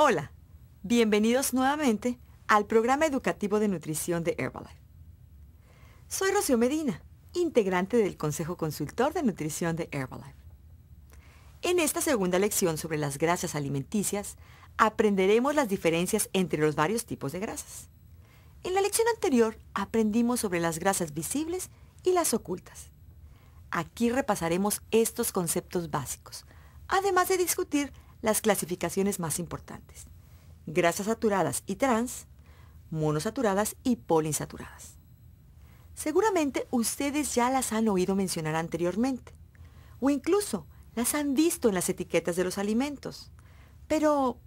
Hola, bienvenidos nuevamente al programa educativo de nutrición de Herbalife. Soy Rocío Medina, integrante del Consejo Consultor de Nutrición de Herbalife. En esta segunda lección sobre las grasas alimenticias, aprenderemos las diferencias entre los varios tipos de grasas. En la lección anterior aprendimos sobre las grasas visibles y las ocultas. Aquí repasaremos estos conceptos básicos, además de discutir las clasificaciones más importantes. Grasas saturadas y trans, monosaturadas y poliinsaturadas. Seguramente ustedes ya las han oído mencionar anteriormente, o incluso las han visto en las etiquetas de los alimentos. Pero,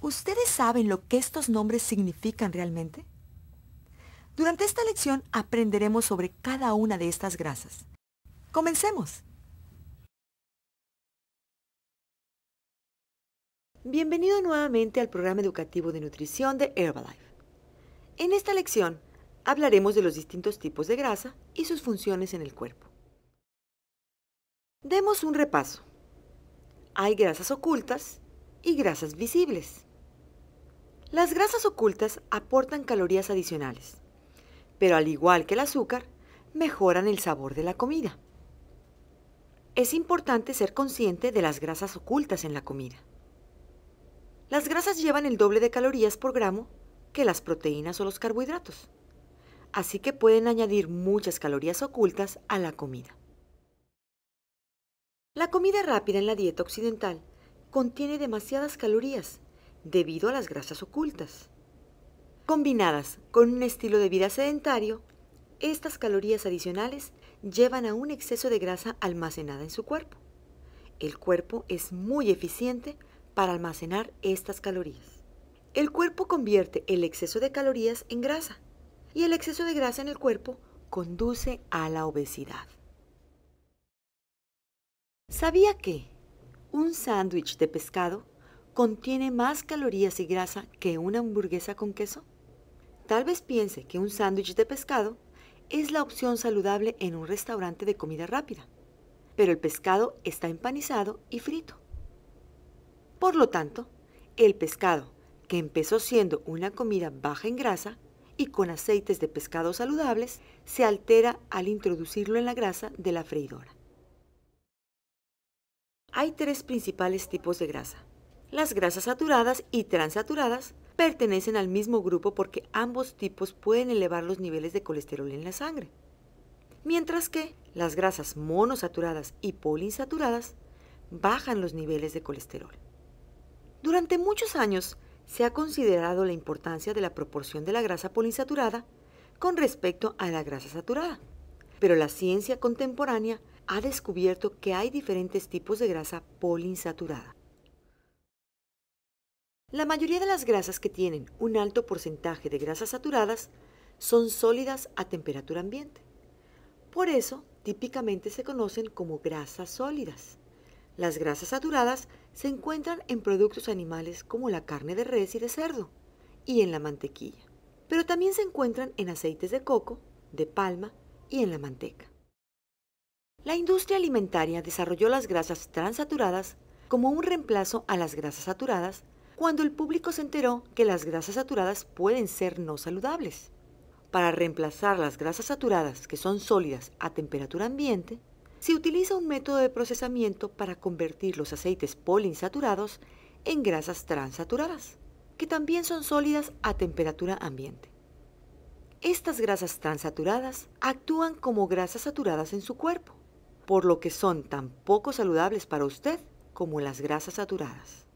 ¿ustedes saben lo que estos nombres significan realmente? Durante esta lección aprenderemos sobre cada una de estas grasas. Comencemos. Bienvenido nuevamente al programa educativo de nutrición de Herbalife. En esta lección hablaremos de los distintos tipos de grasa y sus funciones en el cuerpo. Demos un repaso. Hay grasas ocultas y grasas visibles. Las grasas ocultas aportan calorías adicionales, pero al igual que el azúcar, mejoran el sabor de la comida. Es importante ser consciente de las grasas ocultas en la comida. Las grasas llevan el doble de calorías por gramo que las proteínas o los carbohidratos, así que pueden añadir muchas calorías ocultas a la comida. La comida rápida en la dieta occidental contiene demasiadas calorías debido a las grasas ocultas. Combinadas con un estilo de vida sedentario, estas calorías adicionales llevan a un exceso de grasa almacenada en su cuerpo. El cuerpo es muy eficiente para almacenar estas calorías. El cuerpo convierte el exceso de calorías en grasa y el exceso de grasa en el cuerpo conduce a la obesidad. ¿Sabía que un sándwich de pescado contiene más calorías y grasa que una hamburguesa con queso? Tal vez piense que un sándwich de pescado es la opción saludable en un restaurante de comida rápida, pero el pescado está empanizado y frito por lo tanto, el pescado, que empezó siendo una comida baja en grasa y con aceites de pescado saludables, se altera al introducirlo en la grasa de la freidora. Hay tres principales tipos de grasa. Las grasas saturadas y transaturadas pertenecen al mismo grupo porque ambos tipos pueden elevar los niveles de colesterol en la sangre. Mientras que las grasas monosaturadas y polinsaturadas bajan los niveles de colesterol. Durante muchos años se ha considerado la importancia de la proporción de la grasa polinsaturada con respecto a la grasa saturada, pero la ciencia contemporánea ha descubierto que hay diferentes tipos de grasa polinsaturada. La mayoría de las grasas que tienen un alto porcentaje de grasas saturadas son sólidas a temperatura ambiente. Por eso, típicamente se conocen como grasas sólidas. Las grasas saturadas se encuentran en productos animales como la carne de res y de cerdo y en la mantequilla, pero también se encuentran en aceites de coco, de palma y en la manteca. La industria alimentaria desarrolló las grasas transaturadas como un reemplazo a las grasas saturadas cuando el público se enteró que las grasas saturadas pueden ser no saludables. Para reemplazar las grasas saturadas, que son sólidas a temperatura ambiente, se utiliza un método de procesamiento para convertir los aceites poliinsaturados en grasas transaturadas, que también son sólidas a temperatura ambiente. Estas grasas transaturadas actúan como grasas saturadas en su cuerpo, por lo que son tan poco saludables para usted como las grasas saturadas.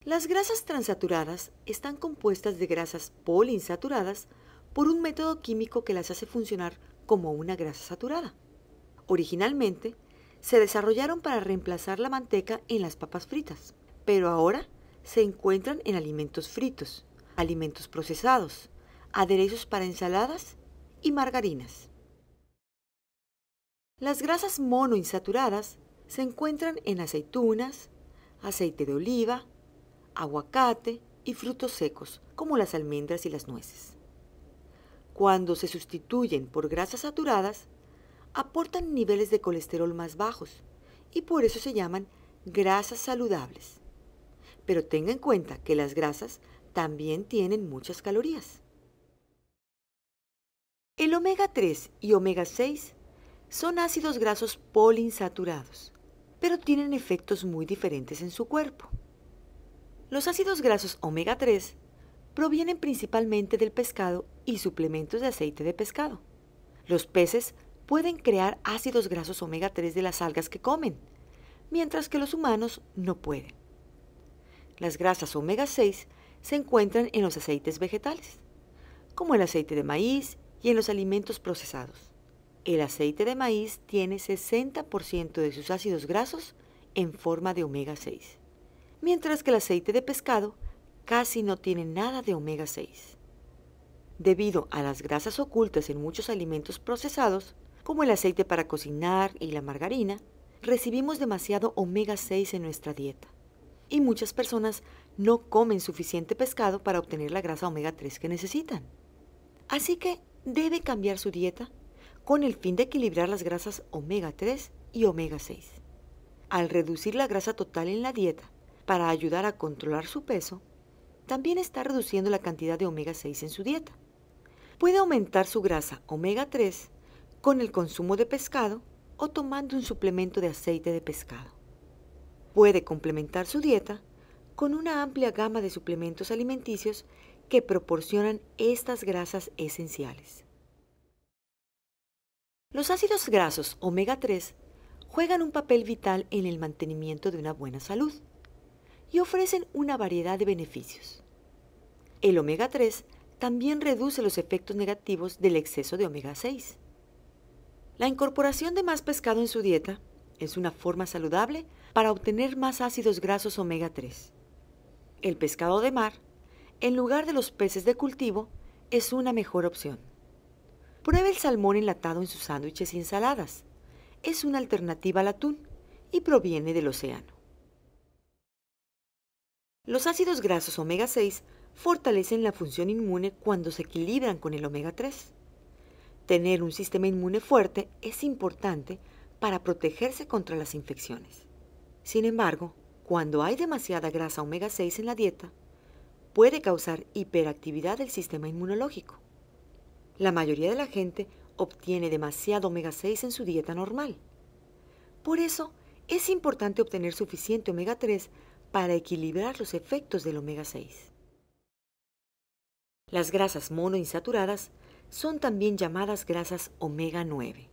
Las grasas transaturadas están compuestas de grasas poliinsaturadas por un método químico que las hace funcionar como una grasa saturada. Originalmente, se desarrollaron para reemplazar la manteca en las papas fritas, pero ahora se encuentran en alimentos fritos, alimentos procesados, aderezos para ensaladas y margarinas. Las grasas monoinsaturadas se encuentran en aceitunas, aceite de oliva, aguacate y frutos secos, como las almendras y las nueces cuando se sustituyen por grasas saturadas, aportan niveles de colesterol más bajos y por eso se llaman grasas saludables. Pero tenga en cuenta que las grasas también tienen muchas calorías. El omega 3 y omega 6 son ácidos grasos polinsaturados, pero tienen efectos muy diferentes en su cuerpo. Los ácidos grasos omega 3 provienen principalmente del pescado y suplementos de aceite de pescado. Los peces pueden crear ácidos grasos omega 3 de las algas que comen, mientras que los humanos no pueden. Las grasas omega 6 se encuentran en los aceites vegetales, como el aceite de maíz y en los alimentos procesados. El aceite de maíz tiene 60% de sus ácidos grasos en forma de omega 6, mientras que el aceite de pescado casi no tiene nada de omega 6. Debido a las grasas ocultas en muchos alimentos procesados, como el aceite para cocinar y la margarina, recibimos demasiado omega 6 en nuestra dieta. Y muchas personas no comen suficiente pescado para obtener la grasa omega 3 que necesitan. Así que debe cambiar su dieta con el fin de equilibrar las grasas omega 3 y omega 6. Al reducir la grasa total en la dieta para ayudar a controlar su peso, también está reduciendo la cantidad de omega 6 en su dieta. Puede aumentar su grasa omega 3 con el consumo de pescado o tomando un suplemento de aceite de pescado. Puede complementar su dieta con una amplia gama de suplementos alimenticios que proporcionan estas grasas esenciales. Los ácidos grasos omega 3 juegan un papel vital en el mantenimiento de una buena salud y ofrecen una variedad de beneficios. El omega 3 también reduce los efectos negativos del exceso de omega 6. La incorporación de más pescado en su dieta es una forma saludable para obtener más ácidos grasos omega 3. El pescado de mar, en lugar de los peces de cultivo, es una mejor opción. Pruebe el salmón enlatado en sus sándwiches y ensaladas. Es una alternativa al atún y proviene del océano. Los ácidos grasos omega 6 fortalecen la función inmune cuando se equilibran con el omega 3. Tener un sistema inmune fuerte es importante para protegerse contra las infecciones. Sin embargo, cuando hay demasiada grasa omega 6 en la dieta, puede causar hiperactividad del sistema inmunológico. La mayoría de la gente obtiene demasiado omega 6 en su dieta normal. Por eso, es importante obtener suficiente omega 3 para equilibrar los efectos del omega 6. Las grasas monoinsaturadas son también llamadas grasas omega 9.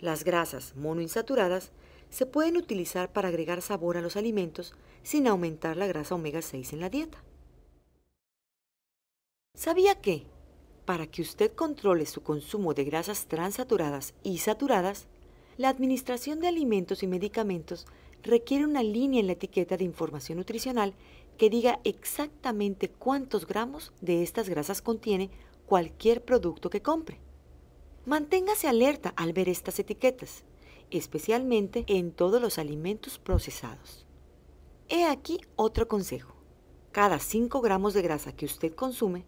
Las grasas monoinsaturadas se pueden utilizar para agregar sabor a los alimentos sin aumentar la grasa omega 6 en la dieta. ¿Sabía que? Para que usted controle su consumo de grasas transaturadas y saturadas, la Administración de Alimentos y Medicamentos requiere una línea en la etiqueta de información nutricional que diga exactamente cuántos gramos de estas grasas contiene cualquier producto que compre. Manténgase alerta al ver estas etiquetas, especialmente en todos los alimentos procesados. He aquí otro consejo. Cada 5 gramos de grasa que usted consume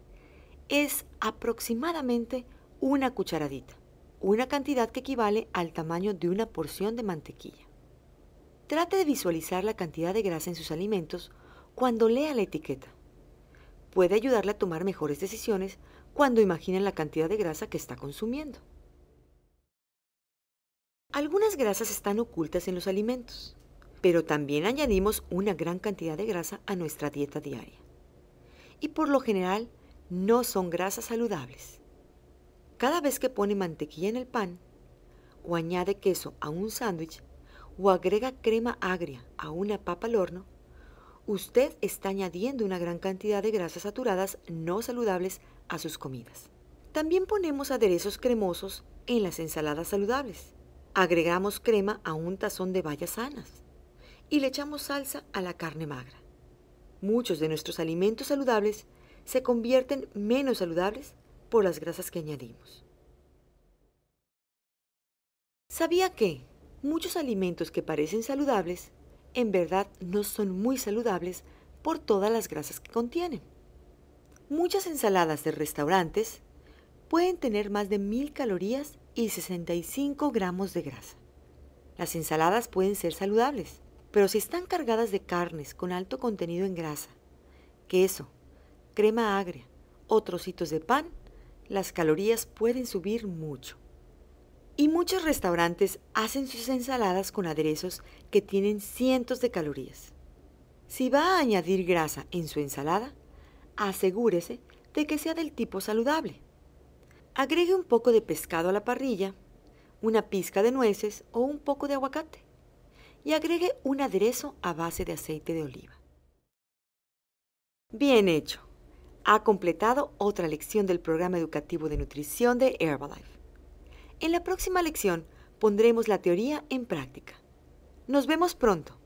es aproximadamente una cucharadita, una cantidad que equivale al tamaño de una porción de mantequilla. Trate de visualizar la cantidad de grasa en sus alimentos cuando lea la etiqueta. Puede ayudarle a tomar mejores decisiones cuando imaginen la cantidad de grasa que está consumiendo. Algunas grasas están ocultas en los alimentos, pero también añadimos una gran cantidad de grasa a nuestra dieta diaria. Y por lo general no son grasas saludables. Cada vez que pone mantequilla en el pan o añade queso a un sándwich, o agrega crema agria a una papa al horno, usted está añadiendo una gran cantidad de grasas saturadas no saludables a sus comidas. También ponemos aderezos cremosos en las ensaladas saludables. Agregamos crema a un tazón de bayas sanas y le echamos salsa a la carne magra. Muchos de nuestros alimentos saludables se convierten menos saludables por las grasas que añadimos. ¿Sabía que muchos alimentos que parecen saludables en verdad no son muy saludables por todas las grasas que contienen. Muchas ensaladas de restaurantes pueden tener más de 1000 calorías y 65 gramos de grasa. Las ensaladas pueden ser saludables, pero si están cargadas de carnes con alto contenido en grasa, queso, crema agria o trocitos de pan, las calorías pueden subir mucho. Y muchos restaurantes hacen sus ensaladas con aderezos que tienen cientos de calorías. Si va a añadir grasa en su ensalada, asegúrese de que sea del tipo saludable. Agregue un poco de pescado a la parrilla, una pizca de nueces o un poco de aguacate y agregue un aderezo a base de aceite de oliva. Bien hecho. Ha completado otra lección del programa educativo de nutrición de Herbalife. En la próxima lección pondremos la teoría en práctica. Nos vemos pronto.